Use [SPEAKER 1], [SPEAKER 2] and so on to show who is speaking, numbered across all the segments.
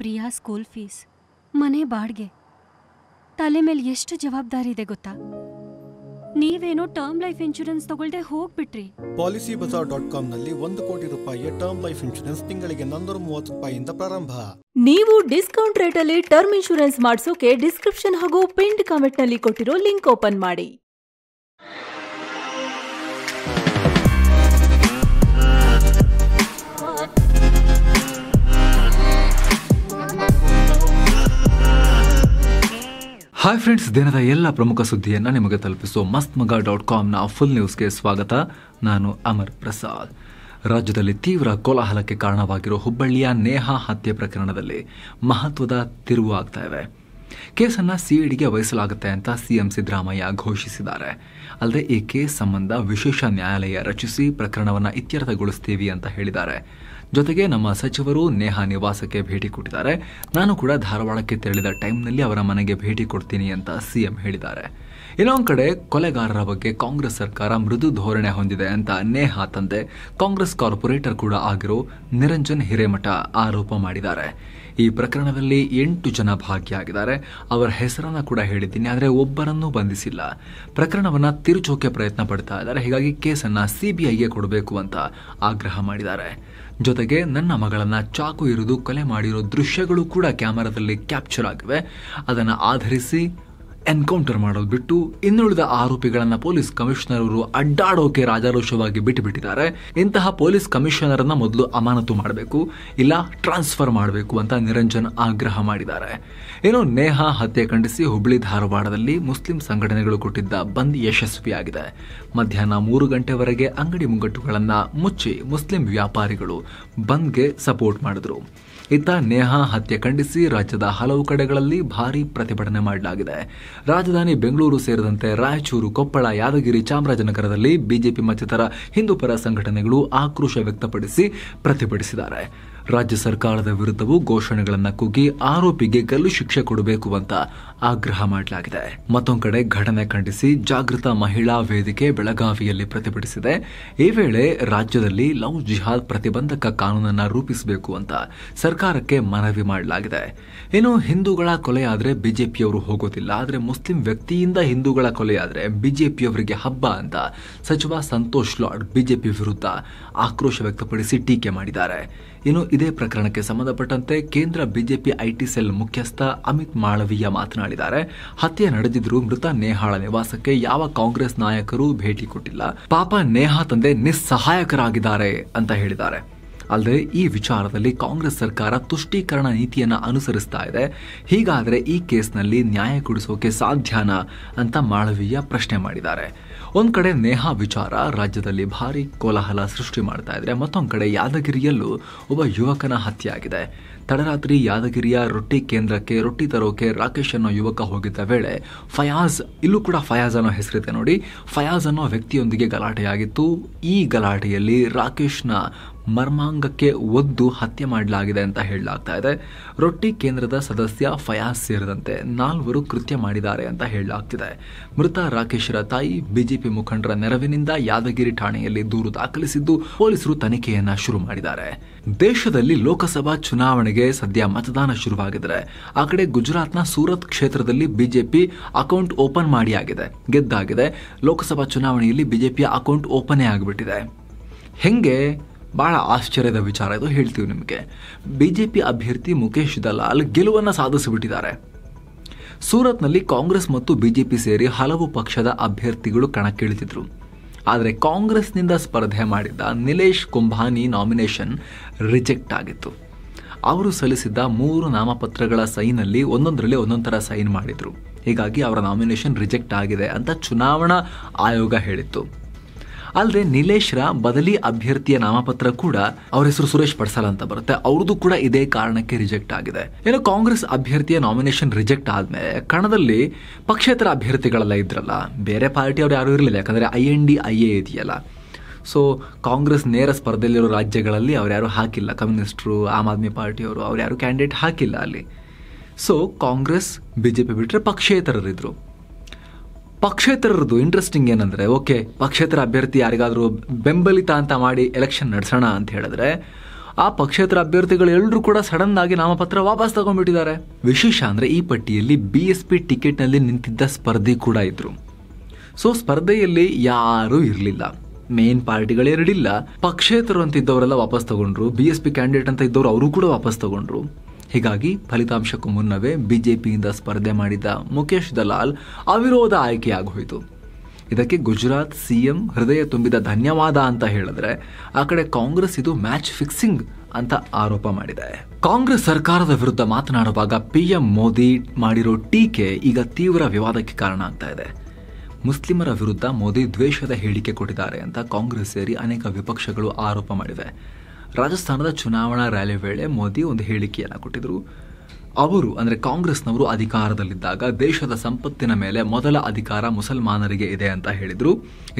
[SPEAKER 1] Priya school fees ಮನೆ ಬಾಡ್ಗೆ ತಲೆ ಮೇಲೆ ಎಷ್ಟು ಜವಾಬ್ದಾರಿ ಇದೆ ಗೊತ್ತಾ ನೀವೇನೋ ಟರ್ಮ್ ಲೈಫ್ ಇನ್ಶೂರೆನ್ಸ್ ತಗೊಳ್ದೆ ಹೋಗ್ಬಿಟ್ರಿ ಪಾಲಿಸಿ ಬಜಾರ್ ಡಾಟ್ ಕಾಮ್ ನಲ್ಲಿ ಒಂದು ಕೋಟಿ ರೂಪಾಯಿ ಟರ್ಮ್ ಲೈಫ್ ಇನ್ಶೂರೆನ್ಸ್ ತಿಂಗಳಿಗೆ ನಂದರ ಮೂವತ್ತು ರೂಪಾಯಿಯಿಂದ ಪ್ರಾರಂಭ ನೀವು ಡಿಸ್ಕೌಂಟ್ ರೇಟ್ ಅಲ್ಲಿ ಟರ್ಮ್ ಇನ್ಶೂರೆನ್ಸ್ ಮಾಡಿಸೋಕೆ ಡಿಸ್ಕ್ರಿಪ್ಷನ್ ಹಾಗೂ ಪಿಂಡ್ ನಲ್ಲಿ ಕೊಟ್ಟಿರೋ ಲಿಂಕ್ ಓಪನ್ ಮಾಡಿ ಹಾಯ್ ಫ್ರೆಂಡ್ಸ್ ದಿನದ ಎಲ್ಲ ಪ್ರಮುಖ ಸುದ್ದಿಯನ್ನು ನಿಮಗೆ ತಲುಪಿಸುವ ಮಸ್ತ್ ಮಗ ಡಾಟ್ ಕಾಮ್ನ ಫುಲ್ ನ್ಯೂಸ್ಗೆ ಸ್ವಾಗತ ನಾನು ಅಮರ್ ಪ್ರಸಾದ್ ರಾಜ್ಯದಲ್ಲಿ ತೀವ್ರ ಕೋಲಾಹಲಕ್ಕೆ ಕಾರಣವಾಗಿರುವ ಹುಬ್ಬಳ್ಳಿಯ ನೇಹಾ ಹತ್ಯೆ ಪ್ರಕರಣದಲ್ಲಿ ಮಹತ್ವದ ತಿರುವು ಆಗ್ತಾ ಇವೆ ಕೇಸನ್ನು ಸಿಐಡಿಗೆ ವಹಿಸಲಾಗುತ್ತೆ ಅಂತ ಸಿಎಂ ಸಿದ್ದರಾಮಯ್ಯ ಘೋಷಿಸಿದ್ದಾರೆ ಅಲ್ಲದೆ ಈ ಕೇಸ್ ಸಂಬಂಧ ವಿಶೇಷ ನ್ಯಾಯಾಲಯ ರಚಿಸಿ ಪ್ರಕರಣವನ್ನು ಇತ್ಯರ್ಥಗೊಳಿಸ್ತೀವಿ ಅಂತ ಹೇಳಿದ್ದಾರೆ ಜೊತೆಗೆ ನಮ್ಮ ಸಚಿವರು ನೇಹಾ ನಿವಾಸಕ್ಕೆ ಭೇಟಿ ಕೊಟ್ಟಿದ್ದಾರೆ ನಾನು ಕೂಡ ಧಾರವಾಡಕ್ಕೆ ತೆರಳಿದ ಟೈಮ್ನಲ್ಲಿ ಅವರ ಮನೆಗೆ ಭೇಟಿ ಕೊಡ್ತೀನಿ ಅಂತ ಸಿಎಂ ಹೇಳಿದ್ದಾರೆ ಇನ್ನೊಂದು ಕಡೆ ಕೊಲೆಗಾರರ ಬಗ್ಗೆ ಕಾಂಗ್ರೆಸ್ ಸರ್ಕಾರ ಮೃದು ಧೋರಣೆ ಹೊಂದಿದೆ ಅಂತ ನೇಹಾ ತಂದೆ ಕಾಂಗ್ರೆಸ್ ಕಾರ್ಪೊರೇಟರ್ ಕೂಡ ಆಗಿರೋ ನಿರಂಜನ್ ಹಿರೇಮಠ ಆರೋಪ ಮಾಡಿದ್ದಾರೆ ಈ ಪ್ರಕರಣದಲ್ಲಿ ಎಂಟು ಜನ ಭಾಗಿಯಾಗಿದ್ದಾರೆ ಅವರ ಹೆಸರನ್ನು ಕೂಡ ಹೇಳಿದ್ದೀನಿ ಆದರೆ ಒಬ್ಬರನ್ನೂ ಬಂಧಿಸಿಲ್ಲ ಪ್ರಕರಣವನ್ನು ತಿರುಚೋಕೆ ಪ್ರಯತ್ನ ಪಡ್ತಾ ಇದ್ದಾರೆ ಹೀಗಾಗಿ ಕೇಸನ್ನು ಸಿಬಿಐಗೆ ಕೊಡಬೇಕು ಅಂತ ಆಗ್ರಹ ಮಾಡಿದ್ದಾರೆ ಜೊತೆಗೆ ನನ್ನ ಮಗಳನ್ನ ಚಾಕು ಇರಿದು ಕೊಲೆ ಮಾಡಿರೋ ದೃಶ್ಯಗಳು ಕೂಡ ಕ್ಯಾಮರಾದಲ್ಲಿ ಕ್ಯಾಪ್ಚರ್ ಆಗಿವೆ ಅದನ್ನು ಆಧರಿಸಿ ಎನ್ಕೌಂಟರ್ ಮಾಡೋದು ಬಿಟ್ಟು ಇನ್ನುಳಿದ ಆರೋಪಿಗಳನ್ನ ಪೊಲೀಸ್ ಕಮಿಷನರ್ ಅವರು ಅಡ್ಡಾಡೋಕೆ ರಾಜಾರೋಷವಾಗಿ ಬಿಟ್ಟುಬಿಟ್ಟಿದ್ದಾರೆ ಇಂತಹ ಪೊಲೀಸ್ ಕಮಿಷನರ್ ಅನ್ನ ಮೊದಲು ಅಮಾನತು ಮಾಡಬೇಕು ಇಲ್ಲ ಟ್ರಾನ್ಸ್ಫರ್ ಮಾಡಬೇಕು ಅಂತ ನಿರಂಜನ್ ಆಗ್ರಹ ಮಾಡಿದ್ದಾರೆ ಏನು ನೇಹಾ ಹತ್ಯೆ ಖಂಡಿಸಿ ಹುಬ್ಬಳ್ಳಿ ಧಾರವಾಡದಲ್ಲಿ ಮುಸ್ಲಿಂ ಸಂಘಟನೆಗಳು ಕೊಟ್ಟಿದ್ದ ಬಂದ್ ಯಶಸ್ವಿಯಾಗಿದೆ ಮಧ್ಯಾಹ್ನ ಮೂರು ಗಂಟೆವರೆಗೆ ಅಂಗಡಿ ಮುಂಗಟ್ಟುಗಳನ್ನು ಮುಚ್ಚಿ ಮುಸ್ಲಿಂ ವ್ಯಾಪಾರಿಗಳು ಬಂದ್ಗೆ ಸಪೋರ್ಟ್ ಮಾಡಿದ್ರು ಇತ್ತ ನೇಹಾ ಹತ್ಯೆ ಖಂಡಿಸಿ ರಾಜ್ಯದ ಹಲವು ಕಡೆಗಳಲ್ಲಿ ಭಾರೀ ಪ್ರತಿಭಟನೆ ಮಾಡಲಾಗಿದೆ ರಾಜಧಾನಿ ಬೆಂಗಳೂರು ಸೇರಿದಂತೆ ರಾಯಚೂರು ಕೊಪ್ಪಳ ಯಾದಗಿರಿ ಚಾಮರಾಜನಗರದಲ್ಲಿ ಬಿಜೆಪಿ ಮತ್ತಿತರ ಹಿಂದೂಪರ ಸಂಘಟನೆಗಳು ಆಕ್ರೋಶ ವ್ಯಕ್ತಪಡಿಸಿ ಪ್ರತಿಭಟಿಸಿದ್ದಾರೆ ರಾಜ್ಯ ಸರ್ಕಾರದ ವಿರುದ್ಧವೂ ಘೋಷಣೆಗಳನ್ನು ಕೂಗಿ ಆರೋಪಿಗೆ ಗಲ್ಲು ಶಿಕ್ಷೆ ಕೊಡಬೇಕು ಅಂತ ಆಗ್ರಹ ಮಾಡಲಾಗಿದೆ ಮತ್ತೊಂದು ಕಡೆ ಘಟನೆ ಖಂಡಿಸಿ ಜಾಗೃತ ಮಹಿಳಾ ವೇದಿಕೆ ಬೆಳಗಾವಿಯಲ್ಲಿ ಪ್ರತಿಭಟಿಸಿದೆ ಈ ವೇಳೆ ರಾಜ್ಯದಲ್ಲಿ ಲವ್ ಜಿಹಾದ್ ಪ್ರತಿಬಂಧಕ ಕಾನೂನನ್ನು ರೂಪಿಸಬೇಕು ಅಂತ ಸರ್ಕಾರಕ್ಕೆ ಮನವಿ ಮಾಡಲಾಗಿದೆ ಇನ್ನು ಹಿಂದೂಗಳ ಕೊಲೆಯಾದರೆ ಬಿಜೆಪಿಯವರು ಹೋಗೋದಿಲ್ಲ ಆದರೆ ಮುಸ್ಲಿಂ ವ್ಯಕ್ತಿಯಿಂದ ಹಿಂದೂಗಳ ಕೊಲೆಯಾದರೆ ಬಿಜೆಪಿಯವರಿಗೆ ಹಬ್ಬ ಅಂತ ಸಚಿವ ಸಂತೋಷ್ ಲಾಡ್ ಬಿಜೆಪಿ ವಿರುದ್ಧ ಆಕ್ರೋಶ ವ್ಯಕ್ತಪಡಿಸಿ ಟೀಕೆ ಮಾಡಿದ್ದಾರೆ ಇನ್ನು ಇದೇ ಪ್ರಕರಣಕ್ಕೆ ಸಂಬಂಧಪಟ್ಟಂತೆ ಕೇಂದ್ರ ಬಿಜೆಪಿ ಐಟಿ ಸೆಲ್ ಮುಖ್ಯಸ್ಥ ಅಮಿತ್ ಮಾಳವೀಯ ಮಾತನಾಡಿದ್ದಾರೆ ಹತ್ಯೆ ನಡೆದಿದ್ರೂ ಮೃತ ನೇಹಾಳ ನಿವಾಸಕ್ಕೆ ಯಾವ ಕಾಂಗ್ರೆಸ್ ನಾಯಕರು ಭೇಟಿ ಕೊಟ್ಟಿಲ್ಲ ಪಾಪ ನೇಹಾ ತಂದೆ ನಿಸ್ಸಹಾಯಕರಾಗಿದ್ದಾರೆ ಅಂತ ಹೇಳಿದ್ದಾರೆ ಅಲ್ಲದೆ ಈ ವಿಚಾರದಲ್ಲಿ ಕಾಂಗ್ರೆಸ್ ಸರ್ಕಾರ ತುಷ್ಟೀಕರಣ ನೀತಿಯನ್ನು ಅನುಸರಿಸ್ತಾ ಇದೆ ಹೀಗಾದರೆ ಈ ಕೇಸ್ನಲ್ಲಿ ನ್ಯಾಯ ಕೊಡಿಸೋಕೆ ಸಾಧ್ಯನಾ ಅಂತ ಮಾಳವೀಯ ಪ್ರಶ್ನೆ ಮಾಡಿದ್ದಾರೆ ಒಂದು ಕಡೆ ನೇಹಾ ವಿಚಾರ ರಾಜ್ಯದಲ್ಲಿ ಭಾರಿ ಕೋಲಾಹಲ ಸೃಷ್ಟಿ ಮಾಡ್ತಾ ಇದ್ರೆ ಮತ್ತೊಂದು ಕಡೆ ಯಾದಗಿರಿಯಲ್ಲೂ ಒಬ್ಬ ಯುವಕನ ಹತ್ಯೆಯಾಗಿದೆ ತಡರಾತ್ರಿ ಯಾದಗಿರಿಯ ರೊಟ್ಟಿ ಕೇಂದ್ರಕ್ಕೆ ರೊಟ್ಟಿ ತರೋಕೆ ರಾಕೇಶ್ ಅನ್ನೋ ಯುವಕ ಹೋಗಿದ್ದ ವೇಳೆ ಫಯಾಜ್ ಇಲ್ಲೂ ಕೂಡ ಫಯಾಜ್ ಅನ್ನೋ ಹೆಸರಿದೆ ನೋಡಿ ಫಯಾಜ್ ಅನ್ನೋ ವ್ಯಕ್ತಿಯೊಂದಿಗೆ ಗಲಾಟೆಯಾಗಿತ್ತು ಈ ಗಲಾಟೆಯಲ್ಲಿ ರಾಕೇಶ್ನ ಮರ್ಮಾಂಗಕ್ಕೆ ಒದ್ದು ಹತ್ಯೆ ಮಾಡಲಾಗಿದೆ ಅಂತ ಹೇಳಲಾಗ್ತಾ ಇದೆ ರೊಟ್ಟಿ ಕೇಂದ್ರದ ಸದಸ್ಯ ಫಯಾಜ್ ಸೇರಿದಂತೆ ನಾಲ್ವರು ಕೃತ್ಯ ಮಾಡಿದ್ದಾರೆ ಅಂತ ಹೇಳಲಾಗ್ತಿದೆ ಮೃತ ರಾಕೇಶ್ರ ತಾಯಿ ಬಿಜೆಪಿ ಮುಖಂಡರ ನೆರವಿನಿಂದ ಯಾದಗಿರಿ ಠಾಣೆಯಲ್ಲಿ ದೂರು ದಾಖಲಿಸಿದ್ದು ಪೊಲೀಸರು ತನಿಖೆಯನ್ನ ಶುರು ಮಾಡಿದ್ದಾರೆ ದೇಶದಲ್ಲಿ ಲೋಕಸಭಾ ಚುನಾವಣೆಗೆ ಸದ್ಯ ಮತದಾನ ಶುರುವಾಗಿದ್ರೆ ಆ ಕಡೆ ಗುಜರಾತ್ನ ಸೂರತ್ ಕ್ಷೇತ್ರದಲ್ಲಿ ಬಿಜೆಪಿ ಅಕೌಂಟ್ ಓಪನ್ ಮಾಡಿ ಆಗಿದೆ ಗೆದ್ದಾಗಿದೆ ಲೋಕಸಭಾ ಚುನಾವಣೆಯಲ್ಲಿ ಬಿಜೆಪಿಯ ಅಕೌಂಟ್ ಓಪನ್ ಆಗಿಬಿಟ್ಟಿದೆ ಹೆಂಗೆ ಬಹಳ ಆಶ್ಚರ್ಯದ ವಿಚಾರ ಇದು ಹೇಳ್ತೀವಿ ನಿಮಗೆ ಬಿ ಜೆ ಪಿ ಅಭ್ಯರ್ಥಿ ಮುಖೇಶ್ ದಲಾಲ್ ಗೆಲುವನ್ನು ಸಾಧಿಸಿಬಿಟ್ಟಿದ್ದಾರೆ ಸೂರತ್ನಲ್ಲಿ ಕಾಂಗ್ರೆಸ್ ಮತ್ತು ಬಿಜೆಪಿ ಸೇರಿ ಹಲವು ಪಕ್ಷದ ಅಭ್ಯರ್ಥಿಗಳು ಕಣಕ್ಕಿಳಿತಿದ್ರು ಆದರೆ ಕಾಂಗ್ರೆಸ್ನಿಂದ ಸ್ಪರ್ಧೆ ಮಾಡಿದ್ದ ನಿಲೇಶ್ ಕುಂಭಾನಿ ನಾಮಿನೇಷನ್ ರಿಜೆಕ್ಟ್ ಆಗಿತ್ತು ಅವರು ಸಲ್ಲಿಸಿದ್ದ ಮೂರು ನಾಮಪತ್ರಗಳ ಸೈನಲ್ಲಿ ಒಂದೊಂದರಲ್ಲಿ ಒಂದೊಂದು ಥರ ಸೈನ್ ಮಾಡಿದರು ಹೀಗಾಗಿ ಅವರ ನಾಮಿನೇಷನ್ ರಿಜೆಕ್ಟ್ ಆಗಿದೆ ಅಂತ ಚುನಾವಣಾ ಆಯೋಗ ಹೇಳಿತ್ತು ಅಲ್ಲದೆ ನಿಲೇಶ್ರ ಬದಲಿ ಅಭ್ಯರ್ಥಿಯ ನಾಮಪತ್ರ ಕೂಡ ಅವರ ಹೆಸರು ಸುರೇಶ್ ಪಡ್ಸಲ್ ಅಂತ ಬರುತ್ತೆ ಅವ್ರದ್ದು ಕೂಡ ಇದೇ ಕಾರಣಕ್ಕೆ ರಿಜೆಕ್ಟ್ ಆಗಿದೆ ಏನೋ ಕಾಂಗ್ರೆಸ್ ಅಭ್ಯರ್ಥಿಯ ನಾಮಿನೇಷನ್ ರಿಜೆಕ್ಟ್ ಆದ್ಮೇಲೆ ಕಣದಲ್ಲಿ ಪಕ್ಷೇತರ ಅಭ್ಯರ್ಥಿಗಳೆಲ್ಲ ಇದ್ರಲ್ಲ ಬೇರೆ ಪಾರ್ಟಿ ಅವ್ರು ಯಾರು ಇರಲಿಲ್ಲ ಯಾಕಂದ್ರೆ I N D I A ಇದೆಯಲ್ಲ ಸೊ ಕಾಂಗ್ರೆಸ್ ನೇರ ಸ್ಪರ್ಧೆಯಲ್ಲಿರೋ ರಾಜ್ಯಗಳಲ್ಲಿ ಅವ್ರು ಯಾರು ಹಾಕಿಲ್ಲ ಕಮ್ಯುನಿಸ್ಟ್ರು ಆಮ್ ಆದ್ಮಿ ಪಾರ್ಟಿಯವರು ಅವ್ರು ಯಾರು ಕ್ಯಾಂಡಿಡೇಟ್ ಹಾಕಿಲ್ಲ ಅಲ್ಲಿ ಸೊ ಕಾಂಗ್ರೆಸ್ ಬಿಜೆಪಿ ಬಿಟ್ಟರೆ ಪಕ್ಷೇತರರಿದ್ರು ಪಕ್ಷೇತರರದು ಇಂಟ್ರೆಸ್ಟಿಂಗ್ ಏನಂದ್ರೆ ಓಕೆ ಪಕ್ಷೇತರ ಅಭ್ಯರ್ಥಿ ಯಾರಿಗಾದರೂ ಬೆಂಬಲಿತ ಅಂತ ಮಾಡಿ ಎಲೆಕ್ಷನ್ ನಡೆಸೋಣ ಅಂತ ಹೇಳಿದ್ರೆ ಆ ಪಕ್ಷೇತರ ಅಭ್ಯರ್ಥಿಗಳು ಎಲ್ಲರೂ ಕೂಡ ಸಡನ್ ಆಗಿ ನಾಮಪತ್ರ ವಾಪಸ್ ತಗೊಂಡ್ಬಿಟ್ಟಿದ್ದಾರೆ ವಿಶೇಷ ಅಂದ್ರೆ ಈ ಪಟ್ಟಿಯಲ್ಲಿ ಬಿ ಎಸ್ ಪಿ ಟಿಕೆಟ್ನಲ್ಲಿ ನಿಂತಿದ್ದ ಸ್ಪರ್ಧಿ ಕೂಡ ಇದ್ರು ಸೊ ಸ್ಪರ್ಧೆಯಲ್ಲಿ ಯಾರೂ ಇರಲಿಲ್ಲ ಮೇನ್ ಎರಡಿಲ್ಲ ಪಕ್ಷೇತರು ಅಂತ ಇದ್ದವರೆಲ್ಲ ವಾಪಸ್ ತಗೊಂಡ್ರು ಬಿ ಎಸ್ ಪಿ ಕ್ಯಾಂಡಿಡೇಟ್ ಅಂತ ಇದ್ದವರು ಅವರು ಕೂಡ ವಾಪಸ್ ತಗೊಂಡ್ರು ಹೀಗಾಗಿ ಫಲಿತಾಂಶಕ್ಕೂ ಮುನ್ನವೇ ಬಿಜೆಪಿಯಿಂದ ಸ್ಪರ್ಧೆ ಮಾಡಿದ್ದ ಮುಖೇಶ್ ದಲಾಲ್ ಅವಿರೋಧ ಆಯ್ಕೆಯಾಗೋಯಿತು ಇದಕ್ಕೆ ಗುಜರಾತ್ ಸಿಎಂ ಹೃದಯ ತುಂಬಿದ ಧನ್ಯವಾದ ಅಂತ ಹೇಳಿದ್ರೆ ಆ ಕಡೆ ಕಾಂಗ್ರೆಸ್ ಇದು ಮ್ಯಾಚ್ ಫಿಕ್ಸಿಂಗ್ ಅಂತ ಆರೋಪ ಮಾಡಿದೆ ಕಾಂಗ್ರೆಸ್ ಸರ್ಕಾರದ ವಿರುದ್ಧ ಮಾತನಾಡುವಾಗ ಪಿಎಂ ಮೋದಿ ಮಾಡಿರೋ ಟೀಕೆ ಈಗ ತೀವ್ರ ವಿವಾದಕ್ಕೆ ಕಾರಣ ಆಗ್ತಾ ಇದೆ ಮುಸ್ಲಿಮರ ವಿರುದ್ಧ ಮೋದಿ ದ್ವೇಷದ ಹೇಳಿಕೆ ಕೊಟ್ಟಿದ್ದಾರೆ ಅಂತ ಕಾಂಗ್ರೆಸ್ ಸೇರಿ ಅನೇಕ ವಿಪಕ್ಷಗಳು ಆರೋಪ ಮಾಡಿವೆ ರಾಜಸ್ಥಾನದ ಚುನಾವಣಾ ರ್ಯಾಲಿ ವೇಳೆ ಮೋದಿ ಒಂದು ಹೇಳಿಕೆಯನ್ನು ಕೊಟ್ಟಿದ್ದರು ಅವರು ಅಂದರೆ ಕಾಂಗ್ರೆಸ್ನವರು ಅಧಿಕಾರದಲ್ಲಿದ್ದಾಗ ದೇಶದ ಸಂಪತ್ತಿನ ಮೇಲೆ ಮೊದಲ ಅಧಿಕಾರ ಮುಸಲ್ಮಾನರಿಗೆ ಇದೆ ಅಂತ ಹೇಳಿದರು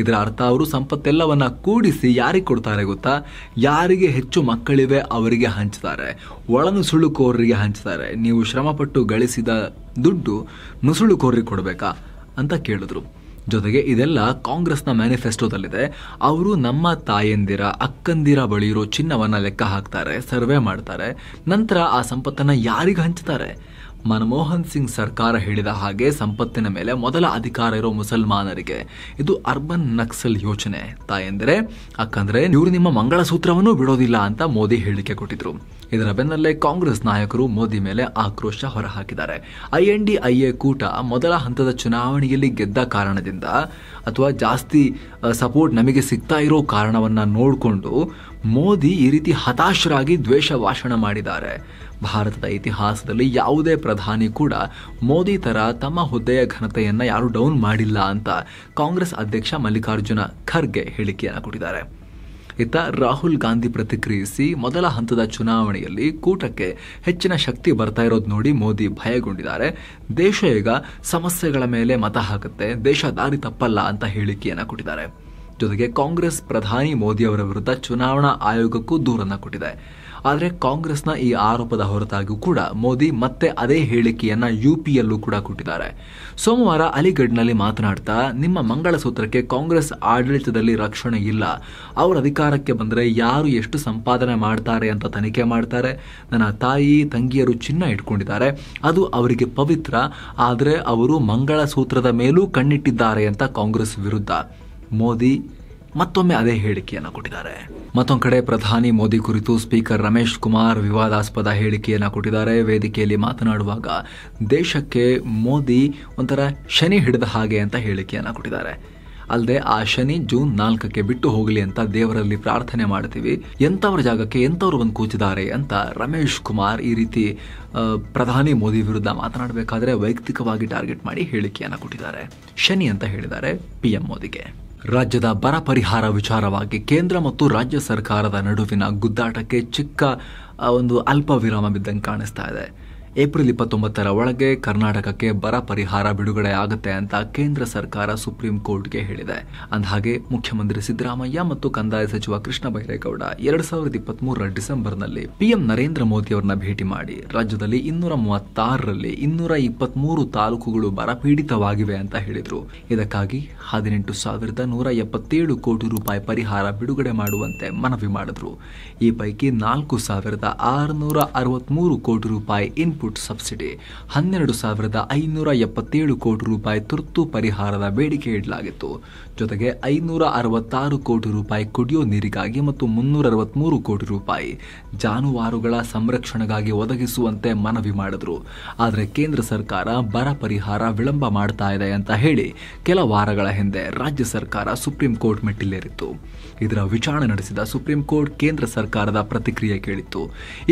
[SPEAKER 1] ಇದರ ಅರ್ಥ ಅವರು ಸಂಪತ್ತೆಲ್ಲವನ್ನ ಕೂಡಿಸಿ ಯಾರಿಗೆ ಕೊಡ್ತಾರೆ ಗೊತ್ತಾ ಯಾರಿಗೆ ಹೆಚ್ಚು ಮಕ್ಕಳಿವೆ ಅವರಿಗೆ ಹಂಚ್ತಾರೆ ಒಳನುಸುಳುಕೋರರಿಗೆ ಹಂಚ್ತಾರೆ ನೀವು ಶ್ರಮಪಟ್ಟು ಗಳಿಸಿದ ದುಡ್ಡು ನುಸುಳುಕೋರಿಗೆ ಕೊಡಬೇಕಾ ಅಂತ ಕೇಳಿದ್ರು ಜೊತೆಗೆ ಇದೆಲ್ಲ ಕಾಂಗ್ರೆಸ್ನ ಮ್ಯಾನಿಫೆಸ್ಟೋದಲ್ಲಿದೆ ಅವರು ನಮ್ಮ ತಾಯಂದಿರ ಅಕ್ಕಂದಿರ ಬಳಿ ಇರೋ ಚಿನ್ನವನ್ನು ಲೆಕ್ಕ ಹಾಕ್ತಾರೆ ಸರ್ವೆ ಮಾಡ್ತಾರೆ ನಂತರ ಆ ಸಂಪತ್ತನ್ನು ಯಾರಿಗೆ ಹಂಚ್ತಾರೆ ಮನಮೋಹನ್ ಸಿಂಗ್ ಸರ್ಕಾರ ಹೇಳಿದ ಹಾಗೆ ಸಂಪತ್ತಿನ ಮೇಲೆ ಮೊದಲ ಅಧಿಕಾರ ಇರೋ ಮುಸಲ್ಮಾನರಿಗೆ ಇದು ಅರ್ಬನ್ ನಕ್ಸಲ್ ಯೋಚನೆ ತಾಯಂದರೆ ಯಾಕಂದ್ರೆ ಇವರು ನಿಮ್ಮ ಮಂಗಳಸೂತ್ರವನ್ನು ಬಿಡೋದಿಲ್ಲ ಅಂತ ಮೋದಿ ಹೇಳಿಕೆ ಕೊಟ್ಟಿದ್ರು ಇದರ ಬೆನ್ನಲ್ಲೇ ಕಾಂಗ್ರೆಸ್ ನಾಯಕರು ಮೋದಿ ಮೇಲೆ ಆಕ್ರೋಶ ಹೊರಹಾಕಿದ್ದಾರೆ I N D I A ಕೂಟ ಮೊದಲ ಹಂತದ ಚುನಾವಣೆಯಲ್ಲಿ ಗೆದ್ದ ಕಾರಣದಿಂದ ಅಥವಾ ಜಾಸ್ತಿ ಸಪೋರ್ಟ್ ನಮಗೆ ಸಿಗ್ತಾ ಇರೋ ಕಾರಣವನ್ನ ನೋಡಿಕೊಂಡು ಮೋದಿ ಈ ರೀತಿ ಹತಾಶರಾಗಿ ದ್ವೇಷ ಭಾಷಣ ಮಾಡಿದ್ದಾರೆ ಭಾರತದ ಇತಿಹಾಸದಲ್ಲಿ ಯಾವುದೇ ಪ್ರಧಾನಿ ಕೂಡ ಮೋದಿ ತರ ತಮ್ಮ ಹುದ್ದೆಯ ಘನತೆಯನ್ನು ಯಾರು ಡೌನ್ ಮಾಡಿಲ್ಲ ಅಂತ ಕಾಂಗ್ರೆಸ್ ಅಧ್ಯಕ್ಷ ಮಲ್ಲಿಕಾರ್ಜುನ ಖರ್ಗೆ ಹೇಳಿಕೆಯನ್ನ ಕೊಟ್ಟಿದ್ದಾರೆ ಇತ್ತ ರಾಹುಲ್ ಗಾಂಧಿ ಪ್ರತಿಕ್ರಿಯಿಸಿ ಮೊದಲ ಹಂತದ ಚುನಾವಣೆಯಲ್ಲಿ ಕೂಟಕ್ಕೆ ಹೆಚ್ಚಿನ ಶಕ್ತಿ ಬರ್ತಾ ಇರೋದು ನೋಡಿ ಮೋದಿ ಭಯಗೊಂಡಿದ್ದಾರೆ ದೇಶ ಈಗ ಸಮಸ್ಯೆಗಳ ಮೇಲೆ ಮತ ಹಾಕುತ್ತೆ ದೇಶ ದಾರಿ ತಪ್ಪಲ್ಲ ಅಂತ ಹೇಳಿಕೆಯನ್ನು ಕೊಟ್ಟಿದ್ದಾರೆ ಜೊತೆಗೆ ಕಾಂಗ್ರೆಸ್ ಪ್ರಧಾನಿ ಮೋದಿ ಅವರ ವಿರುದ್ಧ ಚುನಾವಣಾ ಆಯೋಗಕ್ಕೂ ದೂರನ್ನು ಕೊಟ್ಟಿದೆ ಆದರೆ ಕಾಂಗ್ರೆಸ್ನ ಈ ಆರೋಪದ ಹೊರತಾಗಿಯೂ ಕೂಡ ಮೋದಿ ಮತ್ತೆ ಅದೇ ಹೇಳಿಕೆಯನ್ನ ಯುಪಿಯಲ್ಲೂ ಕೂಡ ಕೊಟ್ಟಿದ್ದಾರೆ ಸೋಮವಾರ ಅಲಿಗಢ್ನಲ್ಲಿ ಮಾತನಾಡ್ತಾ ನಿಮ್ಮ ಮಂಗಳಸೂತ್ರಕ್ಕೆ ಕಾಂಗ್ರೆಸ್ ಆಡಳಿತದಲ್ಲಿ ರಕ್ಷಣೆ ಇಲ್ಲ ಅವರ ಅಧಿಕಾರಕ್ಕೆ ಬಂದರೆ ಯಾರು ಎಷ್ಟು ಸಂಪಾದನೆ ಮಾಡ್ತಾರೆ ಅಂತ ತನಿಖೆ ಮಾಡ್ತಾರೆ ನನ್ನ ತಾಯಿ ತಂಗಿಯರು ಚಿನ್ನ ಇಟ್ಕೊಂಡಿದ್ದಾರೆ ಅದು ಅವರಿಗೆ ಪವಿತ್ರ ಆದರೆ ಅವರು ಮಂಗಳಸೂತ್ರದ ಮೇಲೂ ಕಣ್ಣಿಟ್ಟಿದ್ದಾರೆ ಅಂತ ಕಾಂಗ್ರೆಸ್ ವಿರುದ್ಧ ಮೋದಿ ಮತ್ತೊಮ್ಮೆ ಅದೇ ಹೇಳಿಕೆಯನ್ನು ಕೊಟ್ಟಿದ್ದಾರೆ ಮತ್ತೊಂದು ಕಡೆ ಪ್ರಧಾನಿ ಮೋದಿ ಕುರಿತು ಸ್ಪೀಕರ್ ರಮೇಶ್ ಕುಮಾರ್ ವಿವಾದಾಸ್ಪದ ಹೇಳಿಕೆಯನ್ನು ಕೊಟ್ಟಿದ್ದಾರೆ ವೇದಿಕೆಯಲ್ಲಿ ಮಾತನಾಡುವಾಗ ದೇಶಕ್ಕೆ ಮೋದಿ ಒಂಥರ ಶನಿ ಹಿಡಿದ ಹಾಗೆ ಅಂತ ಹೇಳಿಕೆಯನ್ನು ಕೊಟ್ಟಿದ್ದಾರೆ ಅಲ್ಲದೆ ಆ ಶನಿ ಜೂನ್ ನಾಲ್ಕಕ್ಕೆ ಬಿಟ್ಟು ಹೋಗಲಿ ಅಂತ ದೇವರಲ್ಲಿ ಪ್ರಾರ್ಥನೆ ಮಾಡ್ತೀವಿ ಎಂಥವ್ರ ಜಾಗಕ್ಕೆ ಎಂಥವ್ರು ಬಂದು ಕೂಚಿದ್ದಾರೆ ಅಂತ ರಮೇಶ್ ಕುಮಾರ್ ಈ ರೀತಿ ಪ್ರಧಾನಿ ಮೋದಿ ವಿರುದ್ಧ ಮಾತನಾಡಬೇಕಾದ್ರೆ ವೈಯಕ್ತಿಕವಾಗಿ ಟಾರ್ಗೆಟ್ ಮಾಡಿ ಹೇಳಿಕೆಯನ್ನು ಕೊಟ್ಟಿದ್ದಾರೆ ಶನಿ ಅಂತ ಹೇಳಿದ್ದಾರೆ ಪಿ ಎಂ ಮೋದಿಗೆ ರಾಜ್ಯದ ಬರ ಪರಿಹಾರ ವಿಚಾರವಾಗಿ ಕೇಂದ್ರ ಮತ್ತು ರಾಜ್ಯ ಸರ್ಕಾರದ ನಡುವಿನ ಗುದ್ದಾಟಕ್ಕೆ ಚಿಕ್ಕ ಒಂದು ಅಲ್ಪ ವಿರಾಮ ಬಿದ್ದಂಗೆ ಕಾಣಿಸ್ತಾ ಇದೆ ಏಪ್ರಿಲ್ ಇಪ್ಪತ್ತೊಂಬತ್ತರ ಒಳಗೆ ಕರ್ನಾಟಕಕ್ಕೆ ಬರ ಪರಿಹಾರ ಬಿಡುಗಡೆ ಆಗುತ್ತೆ ಅಂತ ಕೇಂದ್ರ ಸರ್ಕಾರ ಸುಪ್ರೀಂ ಕೋರ್ಟ್ಗೆ ಹೇಳಿದೆ ಅಂದಹಾಗೆ ಮುಖ್ಯಮಂತ್ರಿ ಸಿದ್ದರಾಮಯ್ಯ ಮತ್ತು ಕಂದಾಯ ಸಚಿವ ಕೃಷ್ಣ ಬೈರೇಗೌಡ ಎರಡ್ ಸಾವಿರದ ಇಪ್ಪತ್ಮೂರರ ಡಿಸೆಂಬರ್ನಲ್ಲಿ ಪಿಎಂ ನರೇಂದ್ರ ಮೋದಿ ಅವರನ್ನ ಭೇಟಿ ಮಾಡಿ ರಾಜ್ಯದಲ್ಲಿ ಇನ್ನೂರ ಮೂವತ್ತಾರರಲ್ಲಿ ಇನ್ನೂರ ಇಪ್ಪತ್ಮೂರು ತಾಲೂಕುಗಳು ಬರಪೀಡಿತವಾಗಿವೆ ಅಂತ ಹೇಳಿದರು ಇದಕ್ಕಾಗಿ ಹದಿನೆಂಟು ಸಾವಿರದ ನೂರ ಎಪ್ಪತ್ತೇಳು ಕೋಟಿ ರೂಪಾಯಿ ಪರಿಹಾರ ಬಿಡುಗಡೆ ಮಾಡುವಂತೆ ಮನವಿ ಮಾಡಿದ್ರು ಈ ಪೈಕಿ ನಾಲ್ಕು ಸಾವಿರದ ಆರುನೂರ ಅರವತ್ಮೂರು ಕೋಟಿ ರೂಪಾಯಿ ಇನ್ ಇನ್ಪುಟ್ ಸಬ್ಸಿಡಿ ಹನ್ನೆರಡು ಸಾವಿರದ ಐನೂರ ಎಪ್ಪತ್ತೇಳು ಕೋಟಿ ರೂಪಾಯಿ ತುರ್ತು ಪರಿಹಾರದ ಬೇಡಿಕೆ ಇಡಲಾಗಿತ್ತು ಜೊತೆಗೆ ಐನೂರ ಅರವತ್ತಾರು ಕೋಟಿ ರೂಪಾಯಿ ಕುಡಿಯೋ ನೀರಿಗಾಗಿ ಮತ್ತು ಮುನ್ನೂರ ಕೋಟಿ ರೂಪಾಯಿ ಜಾನುವಾರುಗಳ ಸಂರಕ್ಷಣೆಗಾಗಿ ಒದಗಿಸುವಂತೆ ಮನವಿ ಮಾಡಿದ್ರು ಆದರೆ ಕೇಂದ್ರ ಸರ್ಕಾರ ಬರ ಪರಿಹಾರ ವಿಳಂಬ ಮಾಡ್ತಾ ಇದೆ ಅಂತ ಹೇಳಿ ಕೆಲ ವಾರಗಳ ಹಿಂದೆ ರಾಜ್ಯ ಸರ್ಕಾರ ಸುಪ್ರೀಂ ಕೋರ್ಟ್ ಮೆಟ್ಟಿಲೇರಿತ್ತು ಇದರ ವಿಚಾರಣೆ ನಡೆಸಿದ ಸುಪ್ರೀಂ ಕೋರ್ಟ್ ಕೇಂದ್ರ ಸರ್ಕಾರದ ಪ್ರತಿಕ್ರಿಯೆ ಕೇಳಿತ್ತು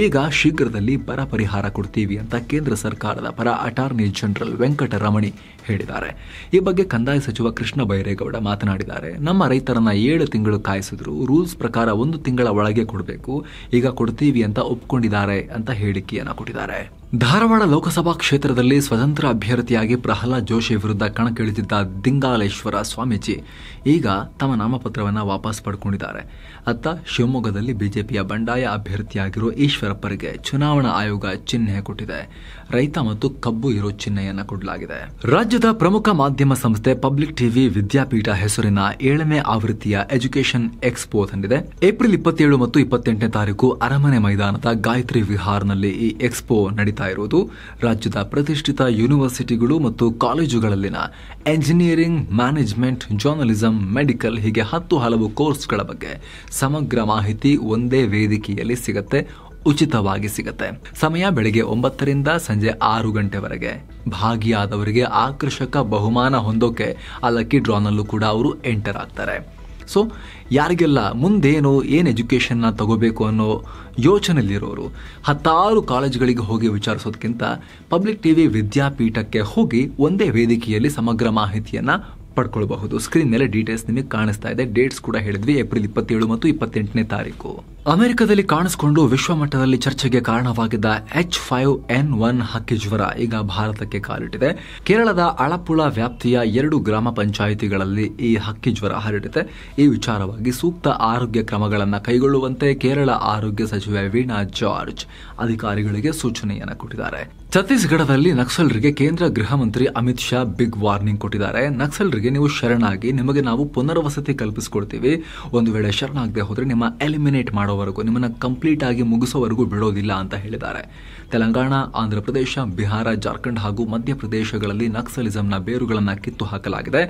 [SPEAKER 1] ಈಗ ಶೀಘ್ರದಲ್ಲಿ ಬರ ಪರಿಹಾರ ಕೊಡ್ತೀವಿ ಅಂತ ಕೇಂದ್ರ ಸರ್ಕಾರದ ಪರ ಅಟಾರ್ನಿ ಜನರಲ್ ವೆಂಕಟರಮಣಿ ಹೇಳಿದ್ದಾರೆ ಈ ಬಗ್ಗೆ ಕಂದಾಯ ಸಚಿವ ಕೃಷ್ಣ ಬೈರೇಗೌಡ ಮಾತನಾಡಿದ್ದಾರೆ ನಮ್ಮ ರೈತರನ್ನ ಏಳು ತಿಂಗಳು ಕಾಯಿಸಿದ್ರು ರೂಲ್ಸ್ ಪ್ರಕಾರ ಒಂದು ತಿಂಗಳ ಒಳಗೆ ಕೊಡಬೇಕು ಈಗ ಕೊಡ್ತೀವಿ ಅಂತ ಒಪ್ಕೊಂಡಿದ್ದಾರೆ ಅಂತ ಹೇಳಿಕೆಯನ್ನು ಕೊಟ್ಟಿದ್ದಾರೆ ಧಾರವಾಡ ಲೋಕಸಭಾ ಕ್ಷೇತ್ರದಲ್ಲಿ ಸ್ವತಂತ್ರ ಅಭ್ಯರ್ಥಿಯಾಗಿ ಪ್ರಹ್ಲಾದ್ ಜೋಶಿ ವಿರುದ್ಧ ಕಣಕ್ಕಿಳಿದಿದ್ದ ದಿಂಗಾಲೇಶ್ವರ ಸ್ವಾಮೀಜಿ ಈಗ ತಮ್ಮ ನಾಮಪತ್ರವನ್ನು ವಾಪಸ್ ಪಡ್ಕೊಂಡಿದ್ದಾರೆ ಅತ್ತ ಶಿವಮೊಗ್ಗದಲ್ಲಿ ಬಿಜೆಪಿಯ ಬಂಡಾಯ ಅಭ್ಯರ್ಥಿಯಾಗಿರೋ ಈಶ್ವರಪ್ಪರಿಗೆ ಚುನಾವಣಾ ಆಯೋಗ ಚಿಹ್ನೆ ಕೊಟ್ಟಿದೆ ರೈತ ಮತ್ತು ಕಬ್ಬು ಇರೋ ಚಿಹ್ನೆಯನ್ನು ಕೊಡಲಾಗಿದೆ ರಾಜ್ಯ ರಾಜ್ಯದ ಪ್ರಮುಖ ಮಾಧ್ಯಮ ಸಂಸ್ಥೆ ಪಬ್ಲಿಕ್ ಟಿವಿ ವಿದ್ಯಾಪೀಠ ಹೆಸರಿನ ಏಳನೇ ಆವೃತ್ತಿಯ ಎಜುಕೇಷನ್ ಎಕ್ಸ್ಪೋ ತಂದಿದೆ ಏಪ್ರಿಲ್ ಇಪ್ಪತ್ತೇಳು ಮತ್ತು ಇಪ್ಪತ್ತೆಂಟನೇ ತಾರೀಕು ಅರಮನೆ ಮೈದಾನದ ಗಾಯತ್ರಿ ವಿಹಾರ್ನಲ್ಲಿ ಈ ಎಕ್ಸ್ಪೋ ನಡೀತಾ ಇರುವುದು ರಾಜ್ಯದ ಪ್ರತಿಷ್ಠಿತ ಯೂನಿವರ್ಸಿಟಿಗಳು ಮತ್ತು ಕಾಲೇಜುಗಳಲ್ಲಿನ ಎಂಜಿನಿಯರಿಂಗ್ ಮ್ಯಾನೇಜ್ಮೆಂಟ್ ಜರ್ನಲಿಸಂ ಮೆಡಿಕಲ್ ಹೀಗೆ ಹತ್ತು ಹಲವು ಕೋರ್ಸ್ಗಳ ಬಗ್ಗೆ ಸಮಗ್ರ ಮಾಹಿತಿ ಒಂದೇ ವೇದಿಕೆಯಲ್ಲಿ ಸಿಗುತ್ತೆ ಉಚಿತವಾಗಿ ಸಿಗುತ್ತೆ ಸಮಯ ಬೆಳಿಗ್ಗೆ ಒಂಬತ್ತರಿಂದ ಸಂಜೆ ಆರು ಗಂಟೆವರೆಗೆ ಭಾಗಿಯಾದವರಿಗೆ ಆಕರ್ಷಕ ಬಹುಮಾನ ಹೊಂದೋಕೆ ಆ ಲಕ್ಕಿ ಡ್ರಾನಲ್ಲೂ ಕೂಡ ಅವರು ಎಂಟರ್ ಆಗ್ತಾರೆ ಸೊ ಯಾರಿಗೆಲ್ಲ ಮುಂದೇನು ಏನು ಎಜುಕೇಷನ್ನ ತಗೋಬೇಕು ಅನ್ನೋ ಯೋಚನೆಯಲ್ಲಿರೋರು ಹತ್ತಾರು ಕಾಲೇಜುಗಳಿಗೆ ಹೋಗಿ ವಿಚಾರಿಸೋದಕ್ಕಿಂತ ಪಬ್ಲಿಕ್ ಟಿವಿ ವಿದ್ಯಾಪೀಠಕ್ಕೆ ಹೋಗಿ ಒಂದೇ ವೇದಿಕೆಯಲ್ಲಿ ಸಮಗ್ರ ಮಾಹಿತಿಯನ್ನು ಪಡ್ಕೊಳ್ಬಹುದು ಸ್ಕ್ರೀನ್ ಮೇಲೆ ಡೀಟೇಲ್ಸ್ ನಿಮಗೆ ಕಾಣಿಸ್ತಾ ಇದೆ ಡೇಟ್ಸ್ ಕೂಡ ಹೇಳಿದ್ವಿ ಏಪ್ರಿಲ್ ಇಪ್ಪತ್ತೇಳು ಮತ್ತು ಇಪ್ಪತ್ತೆಂಟನೇ ತಾರೀಕು ಅಮೆರಿಕದಲ್ಲಿ ಕಾಣಿಸಿಕೊಂಡು ವಿಶ್ವಮಟ್ಟದಲ್ಲಿ ಚರ್ಚೆಗೆ ಕಾರಣವಾಗಿದ್ದ ಎಚ್ ಫೈವ್ ಎನ್ ಒನ್ ಹಕ್ಕಿ ಜ್ವರ ಈಗ ಭಾರತಕ್ಕೆ ಕಾಲಿಟ್ಟಿದೆ ಕೇರಳದ ಅಳಪುಳ ವ್ಯಾಪ್ತಿಯ ಎರಡು ಗ್ರಾಮ ಪಂಚಾಯಿತಿಗಳಲ್ಲಿ ಈ ಹಕ್ಕಿ ಜ್ವರ ಹರಡಿದೆ ಈ ವಿಚಾರವಾಗಿ ಸೂಕ್ತ ಆರೋಗ್ಯ ಕ್ರಮಗಳನ್ನು ಕೈಗೊಳ್ಳುವಂತೆ ಕೇರಳ ಆರೋಗ್ಯ ಸಚಿವ ವೆವಿನಾ ಜಾರ್ಜ್ ಅಧಿಕಾರಿಗಳಿಗೆ ಸೂಚನೆಯನ್ನು ಕೊಟ್ಟಿದ್ದಾರೆ ಛತ್ತೀಸ್ಗಢದಲ್ಲಿ ನಕ್ಸಲರಿಗೆ ಕೇಂದ್ರ ಗೃಹ ಮಂತ್ರಿ ಅಮಿತ್ ಶಾ ಬಿಗ್ ವಾರ್ನಿಂಗ್ ಕೊಟ್ಟಿದ್ದಾರೆ ನಕ್ಸಲರಿಗೆ ನೀವು ಶರಣಾಗಿ ನಿಮಗೆ ನಾವು ಪುನರ್ವಸತಿ ಕಲ್ಪಿಸಿಕೊಡ್ತೀವಿ ಒಂದು ವೇಳೆ ಶರಣಾಗದೆ ಹೋದರೆ ನಿಮ್ಮ ಎಲಿಮಿನೇಟ್ ಮಾಡೋವರೆಗೂ ನಿಮ್ಮನ್ನು ಕಂಪ್ಲೀಟ್ ಆಗಿ ಮುಗಿಸೋವರೆಗೂ ಬಿಡೋದಿಲ್ಲ ಅಂತ ಹೇಳಿದ್ದಾರೆ ತೆಲಂಗಾಣ ಆಂಧ್ರಪ್ರದೇಶ ಬಿಹಾರ ಜಾರ್ಖಂಡ್ ಹಾಗೂ ಮಧ್ಯಪ್ರದೇಶಗಳಲ್ಲಿ ನಕ್ಸಲಿಸಂನ ಬೇರುಗಳನ್ನು ಕಿತ್ತು ಹಾಕಲಾಗಿದೆ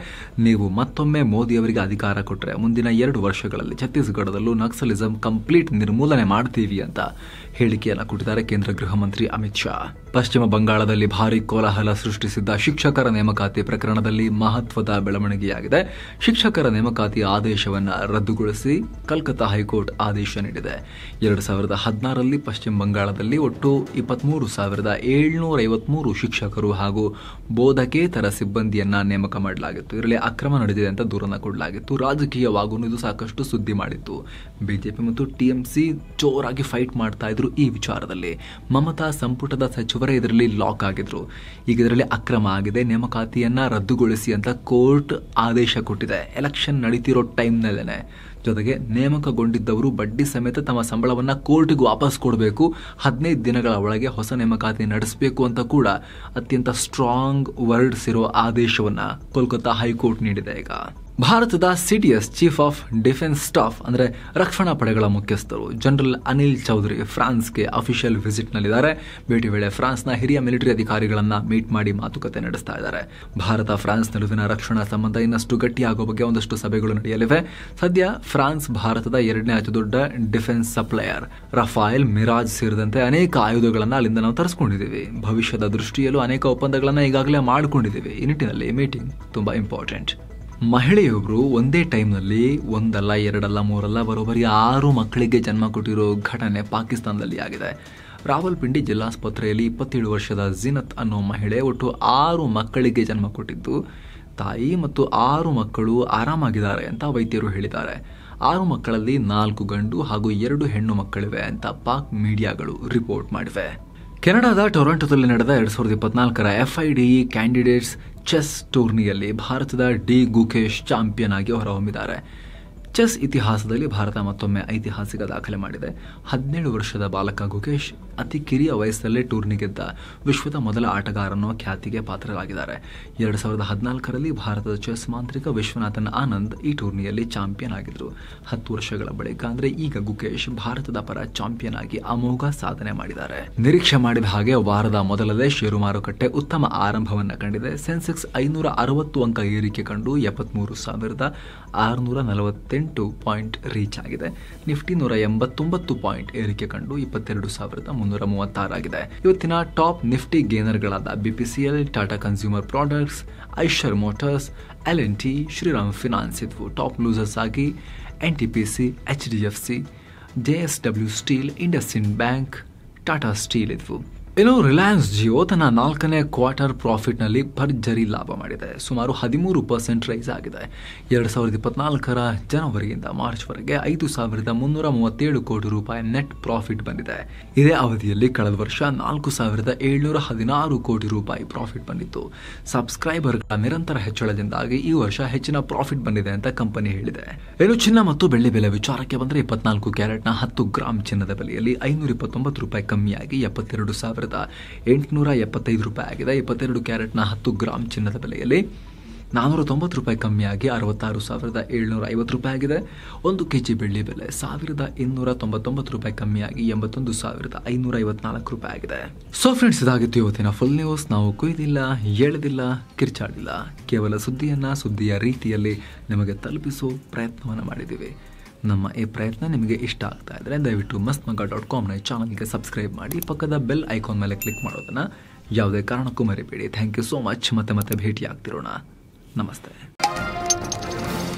[SPEAKER 1] ನೀವು ಮತ್ತೊಮ್ಮೆ ಮೋದಿಯವರಿಗೆ ಅಧಿಕಾರ ಕೊಟ್ಟರೆ ಮುಂದಿನ ಎರಡು ವರ್ಷಗಳಲ್ಲಿ ಛತ್ತೀಸ್ಗಢದಲ್ಲೂ ನಕ್ಸಲಿಸಂ ಕಂಪ್ಲೀಟ್ ನಿರ್ಮೂಲನೆ ಮಾಡ್ತೀವಿ ಅಂತ ಹೇಳಿಕೆಯನ್ನು ಕೊಟ್ಟಿದ್ದಾರೆ ಕೇಂದ್ರ ಗೃಹ ಮಂತ್ರಿ ಅಮಿತ್ ಶಾ ಪಶ್ಚಿಮ ಬಂಗಾಳದಲ್ಲಿ ಭಾರೀ ಕೋಲಾಹಲ ಸೃಷ್ಟಿಸಿದ್ದ ಶಿಕ್ಷಕರ ನೇಮಕಾತಿ ಪ್ರಕರಣದಲ್ಲಿ ಮಹತ್ವದ ಬೆಳವಣಿಗೆಯಾಗಿದೆ ಶಿಕ್ಷಕರ ನೇಮಕಾತಿ ಆದೇಶವನ್ನು ರದ್ದುಗೊಳಿಸಿ ಕಲ್ಕತ್ತಾ ಹೈಕೋರ್ಟ್ ಆದೇಶ ನೀಡಿದೆ ಎರಡು ಸಾವಿರದ ಹದಿನಾರರಲ್ಲಿ ಪಶ್ಚಿಮ ಬಂಗಾಳದಲ್ಲಿ ಒಟ್ಟು ಇಪ್ಪತ್ತ್ಮೂರು ಸಾವಿರದ ಐವತ್ಮೂರು ಶಿಕ್ಷಕರು ಹಾಗೂ ಬೋಧಕೇತರ ಸಿಬ್ಬಂದಿಯನ್ನು ನೇಮಕ ಮಾಡಲಾಗಿತ್ತು ಇದರಲ್ಲಿ ಅಕ್ರಮ ನಡೆದಿದೆ ಅಂತ ದೂರನ್ನು ಕೊಡಲಾಗಿತ್ತು ರಾಜಕೀಯವಾಗೂ ಇದು ಸಾಕಷ್ಟು ಸುದ್ದಿ ಮಾಡಿತ್ತು ಬಿಜೆಪಿ ಮತ್ತು ಟಿಎಂಸಿ ಜೋರಾಗಿ ಫೈಟ್ ಮಾಡ್ತಾ ಇದ್ರು ಈ ವಿಚಾರದಲ್ಲಿ ಮಮತಾ ಸಂಪುಟದ ಸಚಿವ ಸಚಿವರೇ ಇದರಲ್ಲಿ ಲಾಕ್ ಆಗಿದ್ರು ಈಗ ಇದರಲ್ಲಿ ಅಕ್ರಮ ಆಗಿದೆ ನೇಮಕಾತಿಯನ್ನ ರದ್ದುಗೊಳಿಸಿ ಅಂತ ಕೋರ್ಟ್ ಆದೇಶ ಕೊಟ್ಟಿದೆ ಎಲೆಕ್ಷನ್ ನಡೀತಿರೋ ಟೈಮ್ನಲ್ಲೇನೆ ಜೊತೆಗೆ ನೇಮಕಗೊಂಡಿದ್ದವರು ಬಡ್ಡಿ ಸಮೇತ ತಮ್ಮ ಸಂಬಳವನ್ನ ಕೋರ್ಟ್ಗೆ ವಾಪಸ್ ಕೊಡಬೇಕು ಹದಿನೈದು ದಿನಗಳ ಒಳಗೆ ಹೊಸ ನೇಮಕಾತಿ ನಡೆಸಬೇಕು ಅಂತ ಕೂಡ ಅತ್ಯಂತ ಸ್ಟ್ರಾಂಗ್ ವರ್ಡ್ಸ್ ಇರೋ ಆದೇಶವನ್ನ ಕೋಲ್ಕತ್ತಾ ಹೈಕೋರ್ಟ್ ನೀಡಿದೆ ಈಗ ಭಾರತದ CDS chief of defence staff ಅಂದರೆ ರಕ್ಷಣಾ ಪಡೆಗಳ ಮುಖ್ಯಸ್ಥರು ಜನರಲ್ ಅನಿಲ್ ಚೌಧರಿ ಫ್ರಾನ್ಸ್ಗೆ ಅಫಿಷಿಯಲ್ ವಿಸಿಟ್ನಲ್ಲಿದ್ದಾರೆ ಭೇಟಿ ವೇಳೆ ಫ್ರಾನ್ಸ್ನ ಹಿರಿಯ ಮಿಲಿಟರಿ ಅಧಿಕಾರಿಗಳನ್ನು ಮೀಟ್ ಮಾಡಿ ಮಾತುಕತೆ ನಡೆಸ್ತಾ ಇದ್ದಾರೆ ಭಾರತ ಫ್ರಾನ್ಸ್ ನಡುವಿನ ರಕ್ಷಣಾ ಸಂಬಂಧ ಇನ್ನಷ್ಟು ಗಟ್ಟಿಯಾಗುವ ಬಗ್ಗೆ ಒಂದಷ್ಟು ಸಭೆಗಳು ನಡೆಯಲಿವೆ ಸದ್ಯ ಫ್ರಾನ್ಸ್ ಭಾರತದ ಎರಡನೇ ಅತಿದೊಡ್ಡ ಡಿಫೆನ್ಸ್ ಸಪ್ಲೈಯರ್ ರಫಾಯಲ್ ಮಿರಾಜ್ ಸೇರಿದಂತೆ ಅನೇಕ ಆಯುಧಗಳನ್ನು ಅಲ್ಲಿಂದ ನಾವು ತರಿಸ್ಕೊಂಡಿದ್ದೀವಿ ಭವಿಷ್ಯದ ದೃಷ್ಟಿಯಲ್ಲೂ ಅನೇಕ ಒಪ್ಪಂದಗಳನ್ನು ಈಗಾಗಲೇ ಮಾಡಿಕೊಂಡಿದ್ದೀವಿ ಈ ನಿಟ್ಟಿನಲ್ಲಿ ಮೀಟಿಂಗ್ ತುಂಬಾ ಇಂಪಾರ್ಟೆಂಟ್ ಮಹಿಳೆಯೊಬ್ರು ಒಂದೇ ಟೈಮ್ನಲ್ಲಿ ಒಂದಲ್ಲ ಎರಡಲ್ಲ ಮೂರಲ್ಲ ಬರೋಬ್ಬರಿ ಆರು ಮಕ್ಕಳಿಗೆ ಜನ್ಮ ಕೊಟ್ಟಿರೋ ಘಟನೆ ಪಾಕಿಸ್ತಾನದಲ್ಲಿ ಆಗಿದೆ ರಾವಲ್ಪಿಂಡಿ ಜಿಲ್ಲಾಸ್ಪತ್ರೆಯಲ್ಲಿ ಇಪ್ಪತ್ತೇಳು ವರ್ಷದ ಜಿನತ್ ಅನ್ನೋ ಮಹಿಳೆ ಒಟ್ಟು ಆರು ಮಕ್ಕಳಿಗೆ ಜನ್ಮ ಕೊಟ್ಟಿದ್ದು ತಾಯಿ ಮತ್ತು ಆರು ಮಕ್ಕಳು ಆರಾಮಾಗಿದ್ದಾರೆ ಅಂತ ವೈದ್ಯರು ಹೇಳಿದ್ದಾರೆ ಆರು ಮಕ್ಕಳಲ್ಲಿ ನಾಲ್ಕು ಗಂಡು ಹಾಗೂ ಎರಡು ಹೆಣ್ಣು ಮಕ್ಕಳಿವೆ ಅಂತ ಪಾಕ್ ಮೀಡಿಯಾಗಳು ರಿಪೋರ್ಟ್ ಮಾಡಿವೆ ಕೆನಡಾದ ಟೊರಾಂಟೋದಲ್ಲಿ ನಡೆದ ಎರಡ್ ಸಾವಿರದ ಇಪ್ಪತ್ನಾಲ್ಕರ ಎಫ್ ಕ್ಯಾಂಡಿಡೇಟ್ಸ್ ಚೆಸ್ ಟೂರ್ನಿಯಲ್ಲಿ ಭಾರತದ ಡಿ ಗುಕೇಶ್ ಚಾಂಪಿಯನ್ ಆಗಿ ಹೊರಹೊಮ್ಮಿದ್ದಾರೆ ಚೆಸ್ ಇತಿಹಾಸದಲ್ಲಿ ಭಾರತ ಮತ್ತೊಮ್ಮೆ ಐತಿಹಾಸಿಕ ದಾಖಲೆ ಮಾಡಿದೆ ಹದಿನೇಳು ವರ್ಷದ ಬಾಲಕ ಗುಕೇಶ್ ಅತಿ ಕಿರಿಯ ವಯಸ್ಸಲ್ಲೇ ಟೂರ್ನಿ ಗೆದ್ದ ವಿಶ್ವದ ಮೊದಲ ಆಟಗಾರ ಖ್ಯಾತಿಗೆ ಪಾತ್ರರಾಗಿದ್ದಾರೆ ಎರಡು ಸಾವಿರದ ಹದಿನಾಲ್ಕರಲ್ಲಿ ಭಾರತದ ಚೆಸ್ ಮಾಂತ್ರಿಕ ವಿಶ್ವನಾಥನ್ ಆನಂದ್ ಈ ಟೂರ್ನಿಯಲ್ಲಿ ಚಾಂಪಿಯನ್ ಆಗಿದ್ರು ಹತ್ತು ವರ್ಷಗಳ ಬಳಿಕ ಅಂದ್ರೆ ಈಗ ಗುಕೇಶ್ ಭಾರತದ ಪರ ಚಾಂಪಿಯನ್ ಆಗಿ ಅಮೋಘ ಸಾಧನೆ ಮಾಡಿದ್ದಾರೆ ನಿರೀಕ್ಷೆ ಮಾಡಿದ ಹಾಗೆ ವಾರದ ಮೊದಲದೇ ಷೇರು ಮಾರುಕಟ್ಟೆ ಉತ್ತಮ ಆರಂಭವನ್ನು ಕಂಡಿದೆ ಸೆನ್ಸೆಕ್ಸ್ ಐನೂರ ಅರವತ್ತು ಅಂಕ ಏರಿಕೆ ಕಂಡು ಎಪ್ಪತ್ಮೂರು ಸಾವಿರದ ಆರುನೂರ ನಲವತ್ತೆಂಟು ಪಾಯಿಂಟ್ ರೀಚ್ ಆಗಿದೆ ನಿಫ್ಟಿ ನೂರ ಎಂಬತ್ತೊಂಬತ್ತು ಪಾಯಿಂಟ್ ಏರಿಕೆ ಕಂಡು ಇಪ್ಪತ್ತೆರಡು ಸಾವಿರದ ಮುನ್ನೂರ ಆಗಿದೆ ಇವತ್ತಿನ ಟಾಪ್ ನಿಫ್ಟಿ ಗೇನರ್ಗಳಾದ BPCL Tata consumer products Eicher motors L N T Shriram finance ಇದ್ವು ಟಾಪ್ ಲೂಸರ್ಸ್ ಆಗಿ N T P C H D F C J W steel IndusInd bank Tata steel ಇದ್ವು ಇನ್ನು ರಿಲಯನ್ಸ್ ಜಿಯೋ ತನ್ನ ನಾಲ್ಕನೇ ಕ್ವಾರ್ಟರ್ ಪ್ರಾಫಿಟ್ನಲ್ಲಿ ಭರ್ಜರಿ ಲಾಭ ಮಾಡಿದೆ ಸುಮಾರು ಹದಿಮೂರು ಪರ್ಸೆಂಟ್ ರೈಸ್ ಆಗಿದೆ ಎರಡು ಸಾವಿರದ ಇಪ್ಪತ್ನಾಲ್ಕರ ಜನವರಿಯಿಂದ ಮಾರ್ಚ್ವರೆಗೆ ಐದು ಸಾವಿರದ ಮುನ್ನೂರ ಮೂವತ್ತೇಳು ಕೋಟಿ ರೂಪಾಯಿ ನೆಟ್ ಪ್ರಾಫಿಟ್ ಬಂದಿದೆ ಇದೇ ಅವಧಿಯಲ್ಲಿ ಕಳೆದ ವರ್ಷ ನಾಲ್ಕು ಸಾವಿರದ ಏಳ್ನೂರ ಹದಿನಾರು ಕೋಟಿ ರೂಪಾಯಿ ಪ್ರಾಫಿಟ್ ಬಂದಿತ್ತು ಸಬ್ಸ್ಕ್ರೈಬರ್ಗಳ ನಿರಂತರ ಹೆಚ್ಚಳದಿಂದಾಗಿ ಈ ವರ್ಷ ಹೆಚ್ಚಿನ ಪ್ರಾಫಿಟ್ ಬಂದಿದೆ ಅಂತ ಕಂಪನಿ ಹೇಳಿದೆ ಇನ್ನು ಚಿನ್ನ ಮತ್ತು ಬೆಳ್ಳಿ ಬೆಲೆ ವಿಚಾರಕ್ಕೆ ಬಂದರೆ ಇಪ್ಪತ್ನಾಲ್ಕು ಕ್ಯಾರೆಟ್ನ ಹತ್ತು ಗ್ರಾಂ ಚಿನ್ನದ ಬೆಲೆಯಲ್ಲಿ ಐನೂರ ಇಪ್ಪತ್ತೊಂಬತ್ತು ರೂಪಾಯಿ ಕಮ್ಮಿಯಾಗಿ ಎಪ್ಪತ್ತೆರಡು ಸಾವಿರದ ಸಾವಿರದ ಎಂಟುನೂರ ಎಪ್ಪತ್ತೈದು ರೂಪಾಯಿ ಆಗಿದೆ ಇಪ್ಪತ್ತೆರಡು ಕ್ಯಾರೆಟ್ನ ಹತ್ತು ಗ್ರಾಮ್ ಚಿನ್ನದ ಬೆಲೆಯಲ್ಲಿ ನಾನ್ನೂರ ತೊಂಬತ್ತು ರೂಪಾಯಿ ಕಮ್ಮಿಯಾಗಿ ಅರವತ್ತಾರು ಸಾವಿರದ ಏಳ್ನೂರ ಐವತ್ತು ರೂಪಾಯಿ ಆಗಿದೆ ಒಂದು ಕೆ ಜಿ ಬೆಳ್ಳಿ ಬೆಲೆ ಸಾವಿರದ ಇನ್ನೂರ ತೊಂಬತ್ತೊಂಬತ್ತು ರೂಪಾಯಿ ಕಮ್ಮಿಯಾಗಿ ಎಂಬತ್ತೊಂದು ಸಾವಿರದ ಐನೂರ ಐವತ್ನಾಲ್ಕು ರೂಪಾಯಿ ಆಗಿದೆ ಸೊ ಫ್ರೆಂಡ್ಸ್ ಇದಾಗಿತ್ತು ಇವತ್ತಿನ ಫುಲ್ ನ್ಯೂಸ್ ನಾವು ಕುಯ್ದಿಲ್ಲ ಎಳೆದಿಲ್ಲ ಕಿರ್ಚಾಡಿಲ್ಲ ಕೇವಲ ಸುದ್ದಿಯನ್ನ ಸುದ್ದಿಯ ರೀತಿಯಲ್ಲಿ ನಿಮಗೆ ತಲುಪಿಸೋ ಪ್ರಯತ್ನವನ್ನು ಮಾಡಿದ್ದೀವಿ ನಮ್ಮ ಈ ಪ್ರಯತ್ನ ನಿಮಗೆ ಇಷ್ಟ ಆಗ್ತಾ ಇದ್ದರೆ ದಯವಿಟ್ಟು ಮಸ್ತ್ ಮಗ ಡಾಟ್ ಕಾಮ್ನ ಚಾನಲ್ಗೆ ಸಬ್ಸ್ಕ್ರೈಬ್ ಮಾಡಿ ಪಕ್ಕದ ಬೆಲ್ ಐಕಾನ್ ಮೇಲೆ ಕ್ಲಿಕ್ ಮಾಡೋದನ್ನು ಯಾವುದೇ ಕಾರಣಕ್ಕೂ ಮರಿಬೇಡಿ ಥ್ಯಾಂಕ್ ಯು ಸೋ ಮಚ್ ಮತ್ತೆ ಮತ್ತೆ ಭೇಟಿ ಆಗ್ತಿರೋಣ ನಮಸ್ತೆ